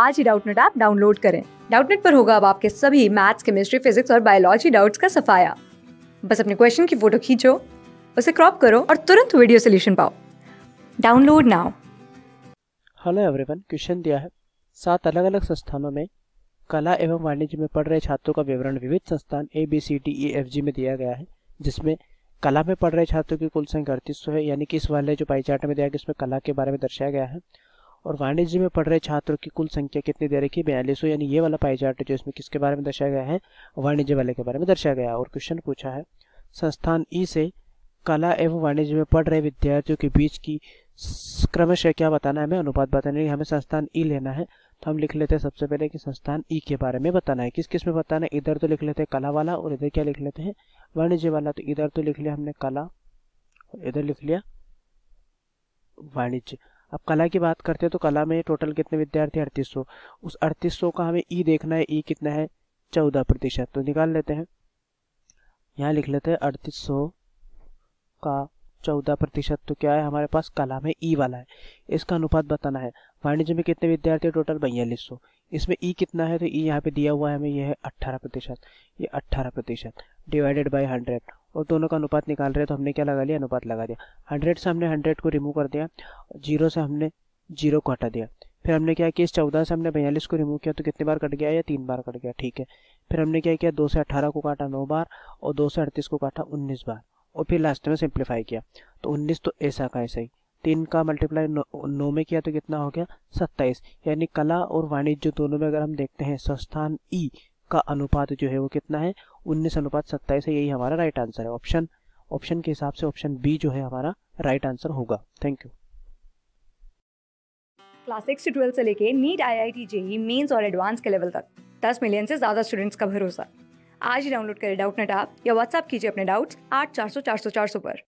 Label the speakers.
Speaker 1: आज ही Doubtnut app download करें डाउटनेट पर होगा अब आपके सभी मैथ्स केमिस्ट्री फिजिक्स और बायोलॉजी डाउट्स का सफाया बस अपने क्वेश्चन की फोटो खींचो उसे क्रॉप करो और तुरंत वीडियो सोल्यूशन पाओ download now
Speaker 2: hello everyone question दिया है सात अलग अलग संस्थानों में कला एवं वाणिज्य में पढ़ रहे छात्रों का विवरण विविध संस्थान A B C D E F G में दिया गया है जिसमें कला में पढ़ रहे छात्रों की कुल संख्या अड़तीस सौ है यानी कि इस वाले जो पाई चार्ट में दिया गया इसमें कला के बारे में दर्शाया गया है और वाणिज्य में पढ़ रहे छात्रों की कुल संख्या कितनी दे रखी है बयालीस यानी ये वाला पाई चार्ट जो इसमें किसके बारे में दर्शाया गया है वाणिज्य वाले के बारे में दर्शाया गया और क्वेश्चन पूछा है संस्थान ई से कला एवं वाणिज्य में पढ़ रहे विद्यार्थियों के बीच की क्रमशः क्या बताना है हमें अनुपात बताना है हमें संस्थान ई लेना है तो हम लिख लेते हैं सबसे पहले कि संस्थान ई के बारे में बताना है किस किस में बताना है इधर तो लिख लेते हैं कला वाला और इधर क्या लिख लेते हैं वाणिज्य वाला तो इधर तो लिख लिया हमने कला और इधर लिख लिया वाणिज्य अब कला की बात करते हैं तो कला में टोटल कितने विद्यार्थी अड़तीस सौ उस अड़तीस सौ का हमें ई e देखना है ई e कितना है चौदह प्रतिशत तो निकाल लेते हैं यहाँ लिख लेते हैं अड़तीस सौ का चौदह प्रतिशत तो क्या है हमारे पास कला में ई e वाला है इसका अनुपात बताना है वाणिज्य में कितने विद्यार्थी टोटल बयालीस सौ इसमें ई कितना है तो ई यहाँ पे दिया हुआ है हमें यह है अट्ठारह प्रतिशत ये अट्ठारह प्रतिशत डिवाइडेड बाई हंड्रेड और दोनों का अनुपात निकाल रहे हैं तो हमने क्या लगा लिया अनुपात लगा दिया हंड्रेड से हमने हंड्रेड को रिमूव कर दिया जीरो से हमने जीरो को हटा दिया फिर हमने क्या किया इस चौदह से हमने बयालीस को रिमूव किया तो कितने बार कट गया या तीन बार कट गया ठीक है फिर हमने क्या किया दो से अठारह को काटा नौ बार और दो से अड़तीस को काटा उन्नीस बार और फिर लास्ट में सिंप्लीफाई किया तो उन्नीस तो ऐसा का ऐसा ही तीन का मल्टीप्लाई नौ, नौ में किया तो कितना हो गया सत्ताईस यानी कला और वाणिज्य दोनों में अगर हम देखते हैं संस्थान ई का अनुपात जो है वो कितना है उन्नीस अनुपात सत्ताईस है यही हमारा राइट आंसर है ऑप्शन ऑप्शन के हिसाब से ऑप्शन बी जो है हमारा राइट आंसर होगा थैंक यू
Speaker 1: क्लास सिक्स से ट्वेल्थ से लेके NEET I I T JEE Mains और एडवांस के लेवल तक दस मिलियन से ज्यादा स्टूडेंट्स का भरोसा आज ही डाउनलोड करें डाउट नेट आप या व्हाट्सअप कीजिए अपने डाउट्स आठ चार सौ चार सौ चार सौ पर